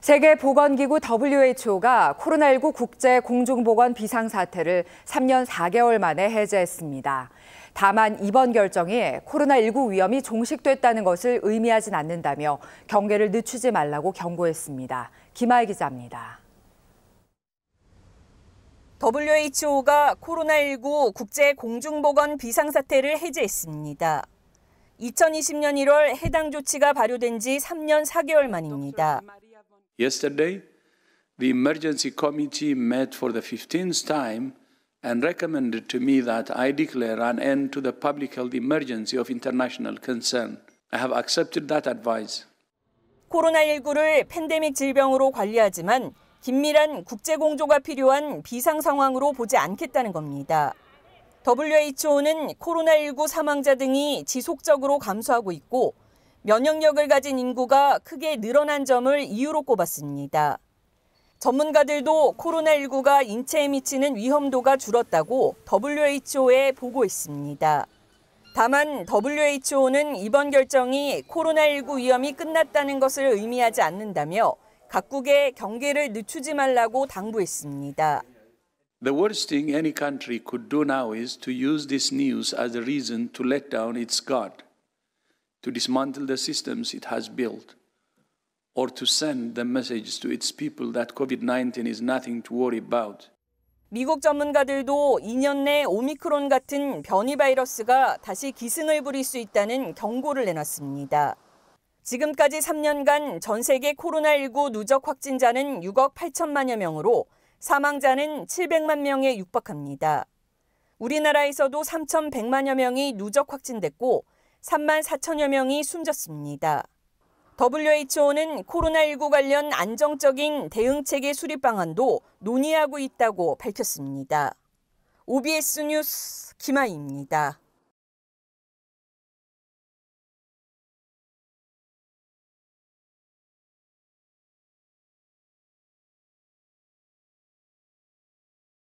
세계보건기구 WHO가 코로나19 국제 공중보건 비상사태를 3년 4개월 만에 해제했습니다. 다만 이번 결정이 코로나19 위험이 종식됐다는 것을 의미하진 않는다며 경계를 늦추지 말라고 경고했습니다. 김아희 기자입니다. WHO가 코로나19 국제 공중보건 비상사태를 해제했습니다. 2020년 1월 해당 조치가 발효된 지 3년 4개월 만입니다. Yesterday, the emergency committee met for the 15th time and recommended to me that I declare an end to the public health emergency of international concern. I have accepted that advice. 코로나19를 팬데믹 질병으로 관리하지만 긴밀한 국제 공조가 필요한 비상 상황으로 보지 않겠다는 겁니다. WHO는 코로나19 사망자 등이 지속적으로 감소하고 있고 면역력을 가진 인구가 크게 늘어난 점을 이유로 꼽았습니다. 전문가들도 코로나19가 인체에 미치는 위험도가 줄었다고 WHO에 보고했습니다. 다만 WHO는 이번 결정이 코로나19 위험이 끝났다는 것을 의미하지 않는다며 각국의 경계를 늦추지 말라고 당부했습니다. The worst thing any country could do now is to use this news as a reason to let down its guard. to dismantle the systems it has built, or to send the message to its people that COVID-19 is nothing to worry about. 미국 전문가들도 2년 내 오미크론 같은 변이 바이러스가 다시 기승을 부릴 수 있다는 경고를 내놨습니다. 지금까지 3년간 전 세계 코로나19 누적 확진자는 6억 8천만여 명으로 사망자는 700만 명에 육박합니다. 우리나라에서도 3,100만여 명이 누적 확진됐고 3만 4천여 명이 숨졌습니다. WHO는 코로나19 관련 안정적인 대응책의 수립 방안도 논의하고 있다고 밝혔습니다. OBS 뉴스 김아입니다.